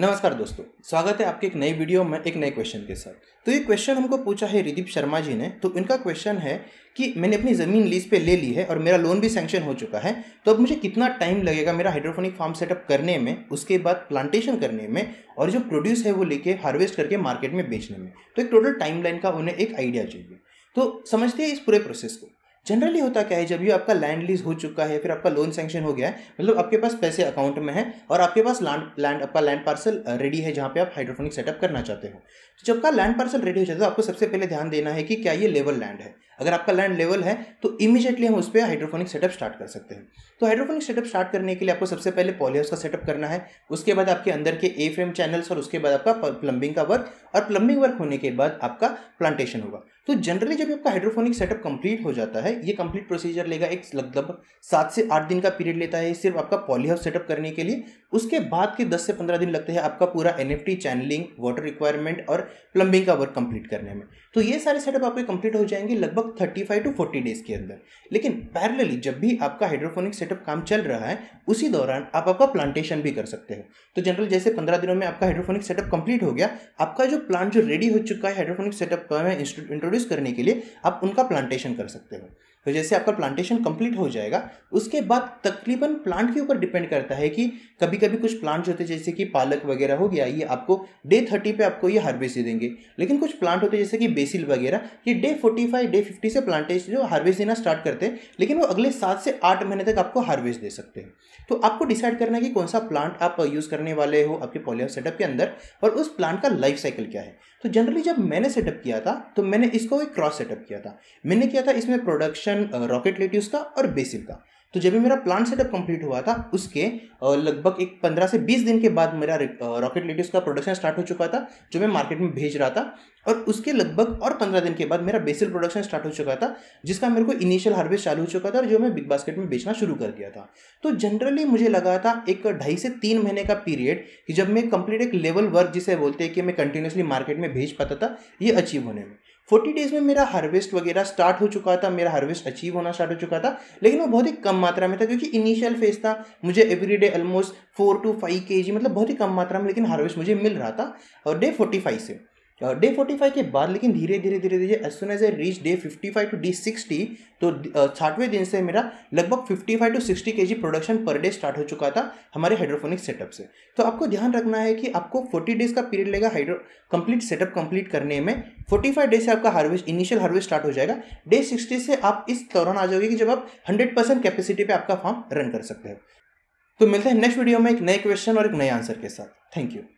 नमस्कार दोस्तों स्वागत है आपके एक नई वीडियो में एक नए क्वेश्चन के साथ तो ये क्वेश्चन हमको पूछा है रिदीप शर्मा जी ने तो इनका क्वेश्चन है कि मैंने अपनी ज़मीन लीज पे ले ली है और मेरा लोन भी सैंक्शन हो चुका है तो अब मुझे कितना टाइम लगेगा मेरा हाइड्रोफोनिक फार्म सेटअप करने में उसके बाद प्लांटेशन करने में और जो प्रोड्यूस है वो लेके हार्वेस्ट करके मार्केट में बेचने में तो एक टोटल टाइम का उन्हें एक आइडिया चाहिए तो समझते हैं इस पूरे प्रोसेस को जनरली होता क्या है जब ये आपका लैंड लीज हो चुका है फिर आपका लोन सेंक्शन हो गया है मतलब आपके पास पैसे अकाउंट में है और आपके पास लैंड लैंड आपका लैंड पार्सल रेडी है जहाँ पे आप हाइड्रोफोनिक सेटअप करना चाहते हो जब का लैंड पार्सल रेडी हो जाता है तो आपको सबसे पहले ध्यान देना है कि क्या ये लेवल लैंड है अगर आपका लैंड लेवल है तो इमीजिएटली हम उस पर हाइड्रोफोनिक सेटअप स्टार्ट कर सकते हैं तो हाइड्रोफोनिक सेटअप स्टार्ट करने के लिए आपको सबसे पहले पॉलीहाउस का सेटअप करना है उसके बाद आपके अंदर के ए फ्रेम चैनल्स और उसके बाद आपका प्लम्बिंग का वर्क और प्लम्बिंग वर्क होने के बाद आपका प्लांटेशन होगा तो जनरली जब आपका हाइड्रोफोनिक सेटअप कंप्लीट हो जाता है ये कंप्लीट प्रोसीजर लेगा एक लगभग सात से आठ दिन का पीरियड लेता है सिर्फ आपका पॉलीहाउस सेटअप करने के लिए उसके बाद के दस से पंद्रह दिन लगते हैं आपका पूरा एन चैनलिंग वाटर रिक्वायरमेंट और प्लम्बिंग का वर्क कंप्लीट करने में तो ये सारे सेटअप आपके कंप्लीट हो जाएंगे लगभग thirty five to forty days के अंदर लेकिन पैरेलली जब भी आपका हाइड्रोफोनिक सेटअप काम चल रहा है उसी दौरान आप आपका प्लांटेशन भी कर सकते हो तो जनरल जैसे पंद्रह दिनों में आपका हाइड्रोफोनिक सेटअप कंप्लीट हो गया आपका जो प्लांट जो रेडी हो चुका है हाइड्रोफोनिक सेटअप में इंट्रोड्यूस करने के लिए आप उनका प्लांटेशन कर सकते हो तो जैसे आपका प्लांटेशन कंप्लीट हो जाएगा उसके बाद तकरीबन प्लांट के ऊपर डिपेंड करता है कि कभी कभी कुछ प्लांट होते हैं जैसे कि पालक वगैरह हो गया ये आपको डे थर्टी पे आपको ये हार्वेस्ट दे देंगे लेकिन कुछ प्लांट होते हैं जैसे कि बेसिल वगैरह ये day forty five day fifty से प्लांटेशन जो हार्वेस्ट देना स्टार्ट करते हैं लेकिन वो अगले सात से आठ महीने तक आपको हार्वेस्ट दे सकते हैं तो आपको डिसाइड करना है कि कौन सा प्लांट आप यूज़ करने वाले हो आपके पॉलियो सेटअप के अंदर और उस प्लांट का लाइफ साइकिल क्या है तो जनरली जब मैंने सेटअप किया था तो मैंने इसको एक क्रॉस सेटअप किया था मैंने किया था इसमें प्रोडक्शन सेक्शन रॉकेट लेट्यूस का और बेसिल का तो जब भी मेरा प्लांट सेटअप कंप्लीट हुआ था उसके uh, लगभग एक पंद्रह से बीस दिन के बाद मेरा रॉकेट uh, लेटेस्ट का प्रोडक्शन स्टार्ट हो चुका था जो मैं मार्केट में भेज रहा था और उसके लगभग और पंद्रह दिन के बाद मेरा बेसिल प्रोडक्शन स्टार्ट हो चुका था जिसका मेरे को इनिशियल हार्वेस्ट चालू हो चुका था और जो मैं बिग बास्केट में बेचना शुरू कर दिया था तो जनरली मुझे लगा था एक ढाई से तीन महीने का पीरियड कि जब मैं कंप्लीट एक लेवल वर्क जिसे बोलते हैं कि मैं कंटिन्यूसली मार्केट में भेज पाता था ये अचीव होने में फोर्टी डेज में मेरा हार्वेस्ट वगैरह स्टार्ट हो चुका था मेरा हार्वेस्ट अचीव होना स्टार्ट हो चुका था लेकिन वो बहुत ही कम मात्रा में था क्योंकि इनिशियल फेज था मुझे every day almost four to five K G मतलब बहुत ही कम मात्रा में लेकिन हार्वेस्ट मुझे मिल रहा था और डे फोर्टी फाइव से डे फोर्टी फाइव के बाद लेकिन धीरे धीरे धीरे धीरे as soon as a reach day fifty five to day sixty तो छठवें uh, दिन से मेरा लगभग fifty five to sixty K G production पर डे स्टार्ट हो चुका था हमारे हाइड्रोफोनिक सेटअप से तो आपको ध्यान रखना है कि आपको फोर्टी डेज का पीरियड लेगा हाइड्रो कंप्लीट सेटअप कंप्लीट करने में फोर्टी फाइव डेज से आपका हार्वेस्ट इनिशियल हार्वेस्ट स्टार्ट हो जाएगा डे सिक्सटी से आप इस दौरान आ जाओगे कि जब आप हंड्रेड परसेंट कैपेसिटी पर आपका फार्म रन कर सकते हो तो मिलते हैं नेक्स्ट वीडियो में एक नए क्वेश्चन और एक नए आंसर के साथ थैंक यू